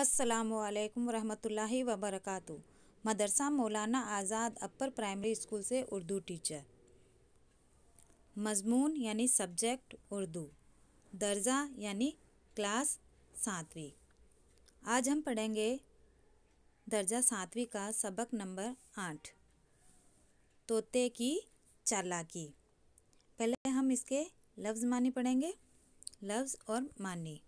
असलकम वरहमतुल्लाहि वबरकत मदरसा मौलाना आज़ाद अपर प्राइमरी स्कूल से उर्दू टीचर मजमून यानी सब्जेक्ट उर्दू दर्जा यानी क्लास सातवीं आज हम पढ़ेंगे दर्जा सातवीं का सबक नंबर आठ तोते की चालाकी पहले हम इसके लफ्ज़ मानी पढ़ेंगे लफ्ज़ और मानी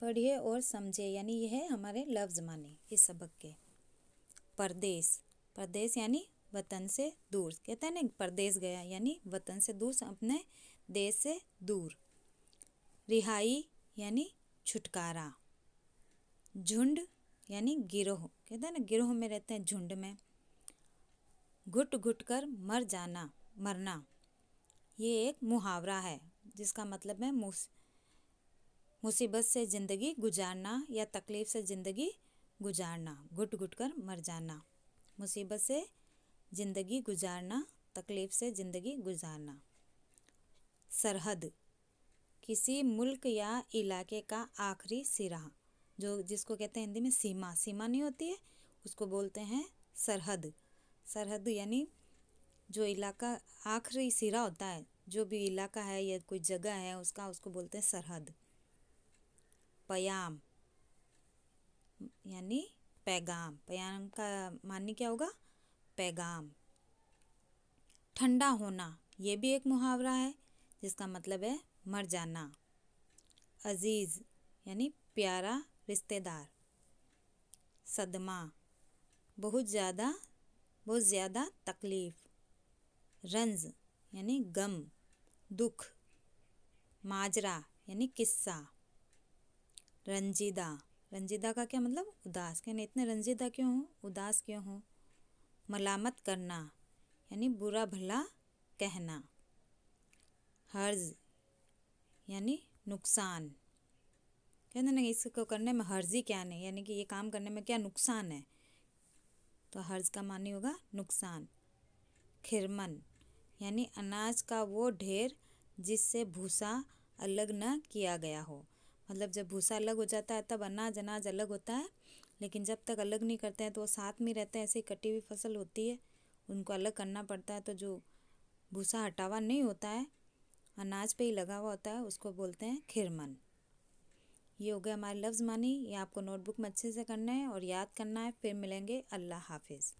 पढ़िए और समझे यानी यह है हमारे लफ्ज़ माने इस सबक के परदेश परदेश यानी वतन से दूर कहते हैं ना परदेश गया यानी वतन से दूर अपने देश से दूर रिहाई यानी छुटकारा झुंड यानी गिरोह कहते हैं ना गिरोह में रहते हैं झुंड में घुट घुट कर मर जाना मरना ये एक मुहावरा है जिसका मतलब है मुँह मुसीबत से ज़िंदगी गुजारना या तकलीफ़ से ज़िंदगी गुजारना घुट घुट कर मर जाना मुसीबत से ज़िंदगी गुजारना तकलीफ़ से ज़िंदगी गुजारना सरहद किसी मुल्क या इलाके का आखिरी सिरा जो जिसको कहते हैं हिंदी में सीमा सीमा नहीं होती है उसको बोलते हैं सरहद सरहद यानी जो इलाका आखिरी सिरा होता है जो भी इलाका है या कोई जगह है उसका उसको बोलते हैं सरहद पयाम यानी पैगाम पयाम का मानने क्या होगा पैगाम ठंडा होना ये भी एक मुहावरा है जिसका मतलब है मर जाना अजीज़ यानी प्यारा रिश्तेदार सदमा बहुत ज़्यादा बहुत ज़्यादा तकलीफ़ रंज यानी गम दुख माजरा यानी किस्सा रंजीदा रंजीदा का क्या मतलब उदास कहने इतने रंजीदा क्यों हूँ उदास क्यों हूँ मलामत करना यानी बुरा भला कहना हर्ज यानी नुकसान कहते ना इसको करने में हर्जी क्या नहीं यानी कि ये काम करने में क्या नुकसान है तो हर्ज का मानी होगा नुकसान खिरमन यानी अनाज का वो ढेर जिससे भूसा अलग न किया गया हो मतलब जब भूसा अलग हो जाता है तब अनाज अनाज अलग होता है लेकिन जब तक अलग नहीं करते हैं तो वो साथ में रहते हैं ऐसे कटी हुई फसल होती है उनको अलग करना पड़ता है तो जो भूसा हटावा नहीं होता है अनाज पे ही लगा हुआ होता है उसको बोलते हैं खिरमन ये हो गया हमारे लफ्ज़ मानी ये आपको नोटबुक में अच्छे से करना है और याद करना है फिर मिलेंगे अल्लाह हाफिज़